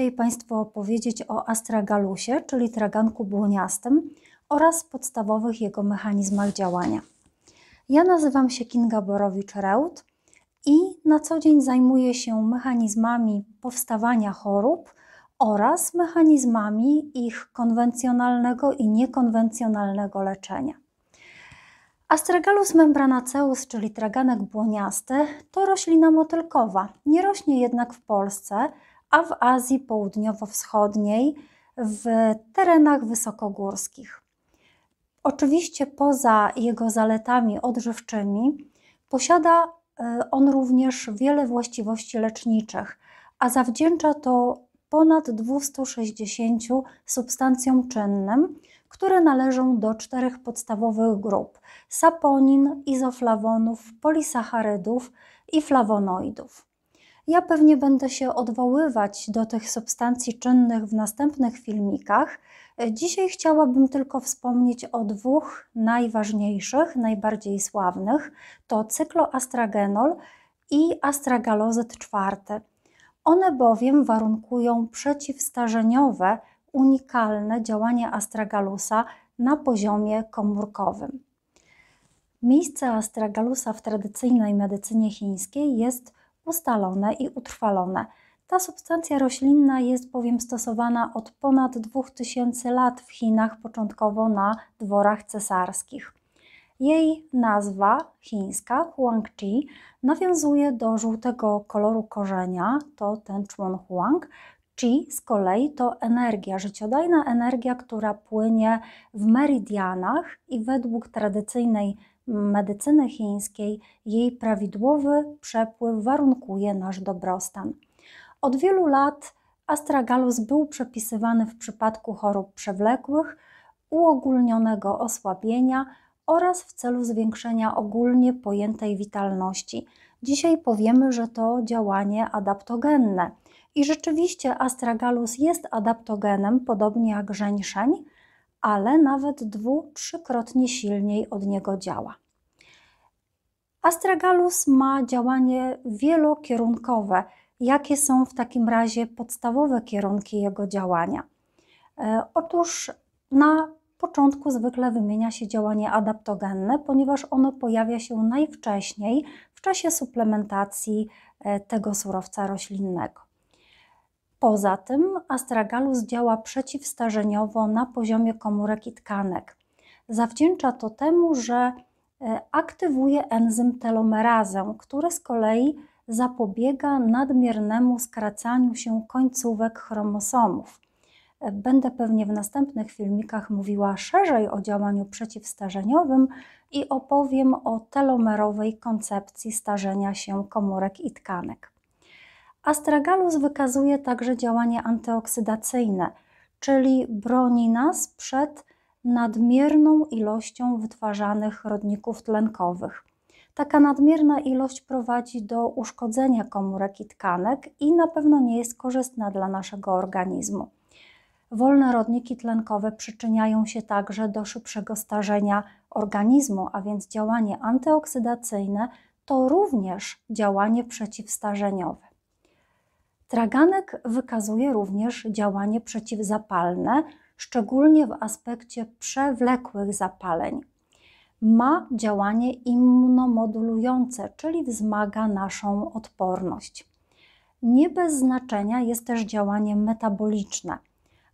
dzisiaj Państwu opowiedzieć o astragalusie, czyli traganku błoniastym oraz podstawowych jego mechanizmach działania. Ja nazywam się Kinga Borowicz-Reut i na co dzień zajmuję się mechanizmami powstawania chorób oraz mechanizmami ich konwencjonalnego i niekonwencjonalnego leczenia. Astragalus membranaceus, czyli traganek błoniasty, to roślina motylkowa. Nie rośnie jednak w Polsce, a w Azji Południowo-Wschodniej w terenach wysokogórskich. Oczywiście poza jego zaletami odżywczymi posiada e, on również wiele właściwości leczniczych, a zawdzięcza to ponad 260 substancjom czynnym, które należą do czterech podstawowych grup: saponin, izoflawonów, polisacharydów i flawonoidów. Ja pewnie będę się odwoływać do tych substancji czynnych w następnych filmikach. Dzisiaj chciałabym tylko wspomnieć o dwóch najważniejszych, najbardziej sławnych. To cykloastragenol i astragalozyt czwarty. One bowiem warunkują przeciwstarzeniowe, unikalne działanie astragalusa na poziomie komórkowym. Miejsce astragalusa w tradycyjnej medycynie chińskiej jest ustalone i utrwalone. Ta substancja roślinna jest bowiem stosowana od ponad 2000 lat w Chinach, początkowo na dworach cesarskich. Jej nazwa chińska huangqi nawiązuje do żółtego koloru korzenia, to ten człon huang. Qi z kolei to energia, życiodajna energia, która płynie w meridianach i według tradycyjnej medycyny chińskiej jej prawidłowy przepływ warunkuje nasz dobrostan. Od wielu lat astragalus był przepisywany w przypadku chorób przewlekłych, uogólnionego osłabienia oraz w celu zwiększenia ogólnie pojętej witalności. Dzisiaj powiemy, że to działanie adaptogenne. I rzeczywiście astragalus jest adaptogenem, podobnie jak żeńszeń, ale nawet dwu, trzykrotnie silniej od niego działa. Astragalus ma działanie wielokierunkowe. Jakie są w takim razie podstawowe kierunki jego działania? E, otóż na początku zwykle wymienia się działanie adaptogenne, ponieważ ono pojawia się najwcześniej w czasie suplementacji e, tego surowca roślinnego. Poza tym astragalus działa przeciwstarzeniowo na poziomie komórek i tkanek. Zawdzięcza to temu, że e, aktywuje enzym telomerazę, który z kolei zapobiega nadmiernemu skracaniu się końcówek chromosomów. E, będę pewnie w następnych filmikach mówiła szerzej o działaniu przeciwstarzeniowym i opowiem o telomerowej koncepcji starzenia się komórek i tkanek. Astragalus wykazuje także działanie antyoksydacyjne, czyli broni nas przed nadmierną ilością wytwarzanych rodników tlenkowych. Taka nadmierna ilość prowadzi do uszkodzenia komórek i tkanek i na pewno nie jest korzystna dla naszego organizmu. Wolne rodniki tlenkowe przyczyniają się także do szybszego starzenia organizmu, a więc działanie antyoksydacyjne to również działanie przeciwstarzeniowe. Traganek wykazuje również działanie przeciwzapalne, szczególnie w aspekcie przewlekłych zapaleń. Ma działanie immunomodulujące, czyli wzmaga naszą odporność. Nie bez znaczenia jest też działanie metaboliczne.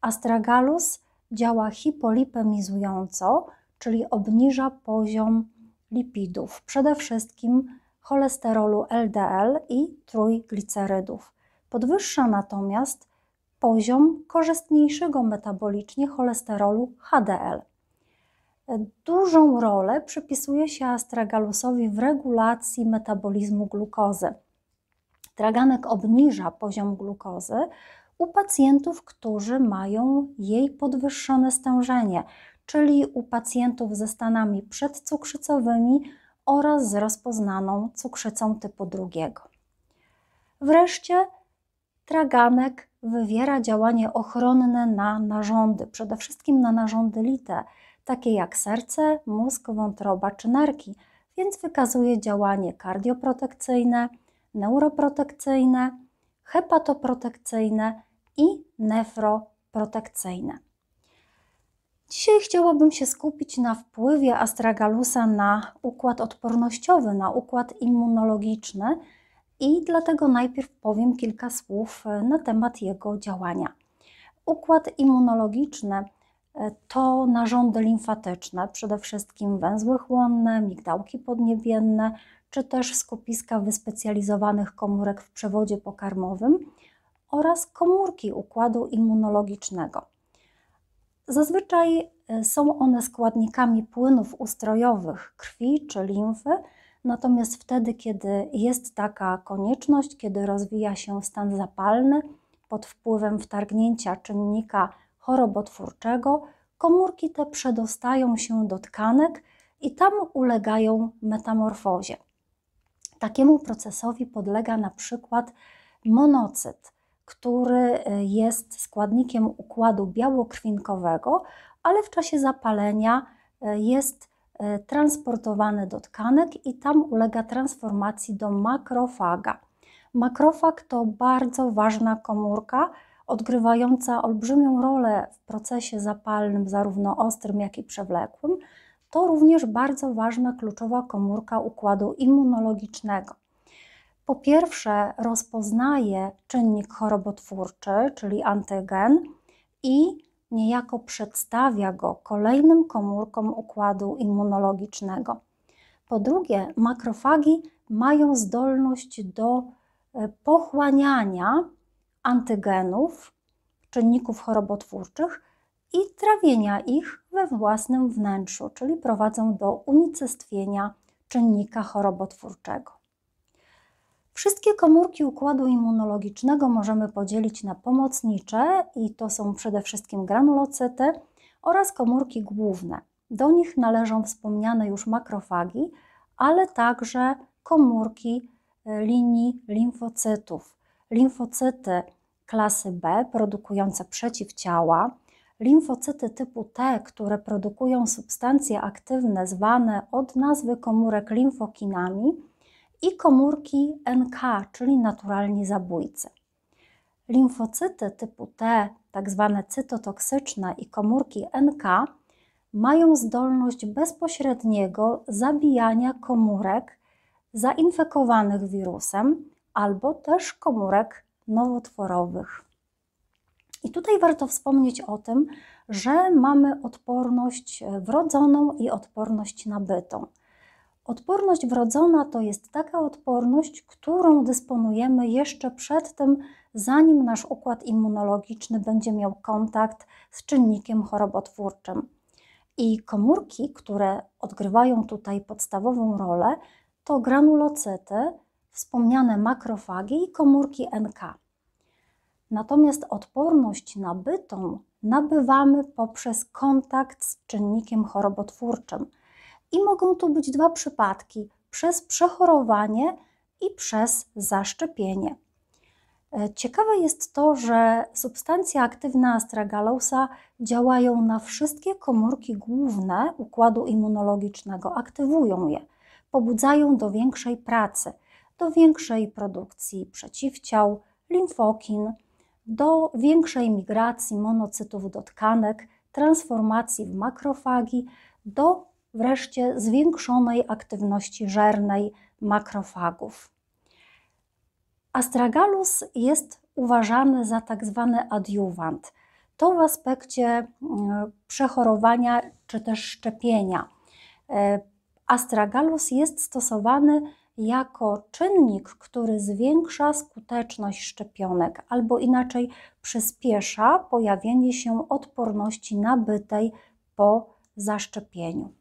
Astragalus działa hipolipemizująco, czyli obniża poziom lipidów, przede wszystkim cholesterolu LDL i trójglicerydów. Podwyższa natomiast poziom korzystniejszego metabolicznie cholesterolu HDL. Dużą rolę przypisuje się astragalusowi w regulacji metabolizmu glukozy. Traganek obniża poziom glukozy u pacjentów, którzy mają jej podwyższone stężenie, czyli u pacjentów ze stanami przedcukrzycowymi oraz z rozpoznaną cukrzycą typu drugiego. Wreszcie traganek wywiera działanie ochronne na narządy, przede wszystkim na narządy lite, takie jak serce, mózg, wątroba czy nerki, więc wykazuje działanie kardioprotekcyjne, neuroprotekcyjne, hepatoprotekcyjne i nefroprotekcyjne. Dzisiaj chciałabym się skupić na wpływie astragalusa na układ odpornościowy, na układ immunologiczny, i dlatego najpierw powiem kilka słów e, na temat jego działania. Układ immunologiczny e, to narządy limfatyczne, przede wszystkim węzły chłonne, migdałki podniebienne, czy też skupiska wyspecjalizowanych komórek w przewodzie pokarmowym oraz komórki układu immunologicznego. Zazwyczaj e, są one składnikami płynów ustrojowych krwi czy limfy, Natomiast wtedy, kiedy jest taka konieczność, kiedy rozwija się stan zapalny pod wpływem wtargnięcia czynnika chorobotwórczego, komórki te przedostają się do tkanek i tam ulegają metamorfozie. Takiemu procesowi podlega na przykład monocyt, który e, jest składnikiem układu białokrwinkowego, ale w czasie zapalenia e, jest E, transportowane do tkanek i tam ulega transformacji do makrofaga. Makrofag to bardzo ważna komórka, odgrywająca olbrzymią rolę w procesie zapalnym, zarówno ostrym, jak i przewlekłym. To również bardzo ważna, kluczowa komórka układu immunologicznego. Po pierwsze, rozpoznaje czynnik chorobotwórczy, czyli antygen, i niejako przedstawia go kolejnym komórkom układu immunologicznego. Po drugie, makrofagi mają zdolność do e, pochłaniania antygenów, czynników chorobotwórczych i trawienia ich we własnym wnętrzu, czyli prowadzą do unicestwienia czynnika chorobotwórczego. Wszystkie komórki układu immunologicznego możemy podzielić na pomocnicze i to są przede wszystkim granulocyty oraz komórki główne. Do nich należą wspomniane już makrofagi, ale także komórki y, linii limfocytów. Limfocyty klasy B produkujące przeciwciała, limfocyty typu T, które produkują substancje aktywne zwane od nazwy komórek limfokinami i komórki NK, czyli naturalni zabójcy. Limfocyty typu T, tak zwane cytotoksyczne i komórki NK mają zdolność bezpośredniego zabijania komórek zainfekowanych wirusem albo też komórek nowotworowych. I tutaj warto wspomnieć o tym, że mamy odporność wrodzoną i odporność nabytą. Odporność wrodzona to jest taka odporność, którą dysponujemy jeszcze przed tym, zanim nasz układ immunologiczny będzie miał kontakt z czynnikiem chorobotwórczym. I komórki, które odgrywają tutaj podstawową rolę, to granulocyty, wspomniane makrofagi i komórki NK. Natomiast odporność nabytą nabywamy poprzez kontakt z czynnikiem chorobotwórczym – i mogą to być dwa przypadki: przez przechorowanie i przez zaszczepienie. E, ciekawe jest to, że substancje aktywne astragalosa działają na wszystkie komórki główne układu immunologicznego, aktywują je, pobudzają do większej pracy, do większej produkcji przeciwciał, limfokin, do większej migracji monocytów do tkanek, transformacji w makrofagi, do wreszcie zwiększonej aktywności żernej makrofagów. Astragalus jest uważany za tak zwany adiuwant. To w aspekcie e, przechorowania czy też szczepienia. E, Astragalus jest stosowany jako czynnik, który zwiększa skuteczność szczepionek, albo inaczej przyspiesza pojawienie się odporności nabytej po zaszczepieniu.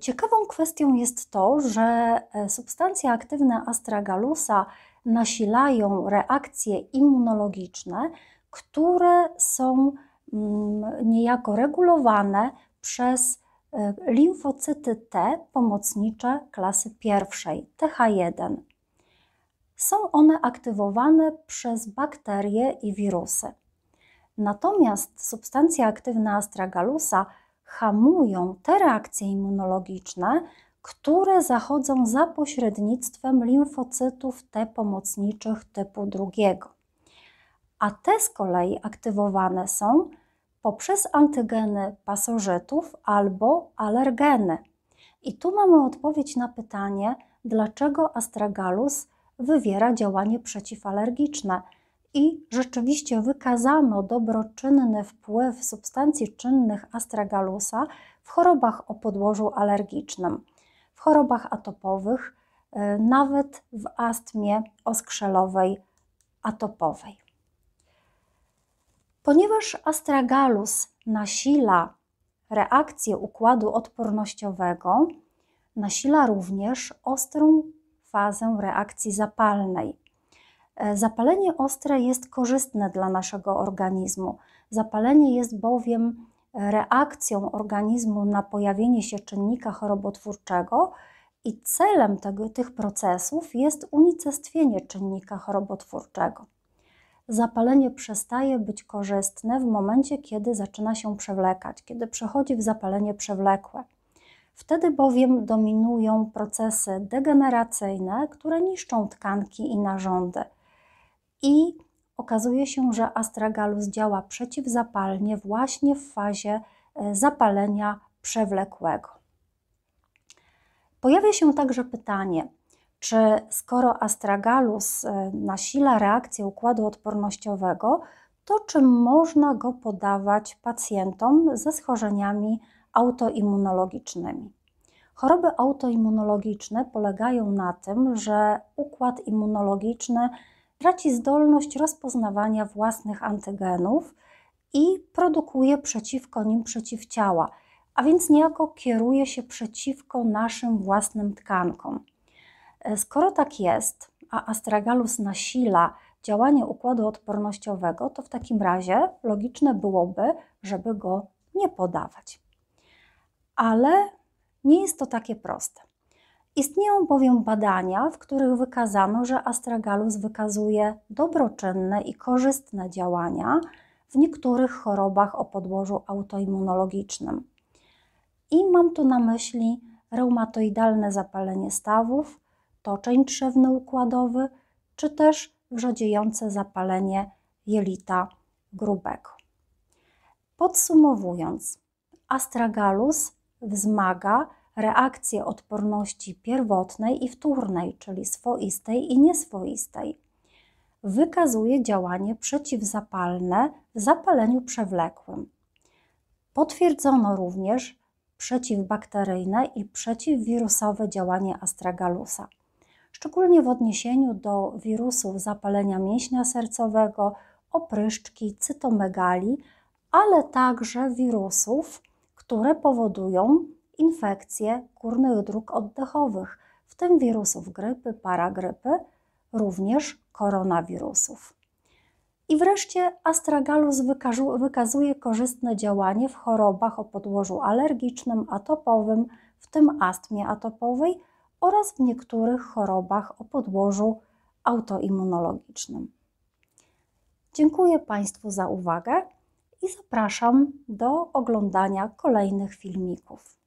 Ciekawą kwestią jest to, że e, substancje aktywne astragalusa nasilają reakcje immunologiczne, które są mm, niejako regulowane przez e, limfocyty T pomocnicze klasy pierwszej, TH1. Są one aktywowane przez bakterie i wirusy. Natomiast substancje aktywna astragalusa hamują te reakcje immunologiczne, które zachodzą za pośrednictwem limfocytów T pomocniczych typu drugiego. A te z kolei aktywowane są poprzez antygeny pasożytów albo alergeny. I tu mamy odpowiedź na pytanie, dlaczego astragalus wywiera działanie przeciwalergiczne i rzeczywiście wykazano dobroczynny wpływ substancji czynnych astragalusa w chorobach o podłożu alergicznym, w chorobach atopowych, y, nawet w astmie oskrzelowej atopowej. Ponieważ astragalus nasila reakcję układu odpornościowego, nasila również ostrą fazę reakcji zapalnej. Zapalenie ostre jest korzystne dla naszego organizmu. Zapalenie jest bowiem reakcją organizmu na pojawienie się czynnika chorobotwórczego i celem tego, tych procesów jest unicestwienie czynnika chorobotwórczego. Zapalenie przestaje być korzystne w momencie, kiedy zaczyna się przewlekać, kiedy przechodzi w zapalenie przewlekłe. Wtedy bowiem dominują procesy degeneracyjne, które niszczą tkanki i narządy i okazuje się, że astragalus działa przeciwzapalnie właśnie w fazie e, zapalenia przewlekłego. Pojawia się także pytanie, czy skoro astragalus e, nasila reakcję układu odpornościowego, to czy można go podawać pacjentom ze schorzeniami autoimmunologicznymi? Choroby autoimmunologiczne polegają na tym, że układ immunologiczny traci zdolność rozpoznawania własnych antygenów i produkuje przeciwko nim przeciwciała, a więc niejako kieruje się przeciwko naszym własnym tkankom. E, skoro tak jest, a astragalus nasila działanie układu odpornościowego, to w takim razie logiczne byłoby, żeby go nie podawać. Ale nie jest to takie proste. Istnieją bowiem badania, w których wykazano, że astragalus wykazuje dobroczynne i korzystne działania w niektórych chorobach o podłożu autoimmunologicznym. I mam tu na myśli reumatoidalne zapalenie stawów, toczeń trzewnoukładowy, czy też wrzodziejące zapalenie jelita grubego. Podsumowując, astragalus wzmaga reakcję odporności pierwotnej i wtórnej, czyli swoistej i nieswoistej. Wykazuje działanie przeciwzapalne w zapaleniu przewlekłym. Potwierdzono również przeciwbakteryjne i przeciwwirusowe działanie astragalusa, szczególnie w odniesieniu do wirusów zapalenia mięśnia sercowego, opryszczki, cytomegali, ale także wirusów, które powodują infekcje górnych dróg oddechowych, w tym wirusów grypy, paragrypy, również koronawirusów. I wreszcie astragalus wykazuje korzystne działanie w chorobach o podłożu alergicznym, atopowym, w tym astmie atopowej oraz w niektórych chorobach o podłożu autoimmunologicznym. Dziękuję Państwu za uwagę i zapraszam do oglądania kolejnych filmików.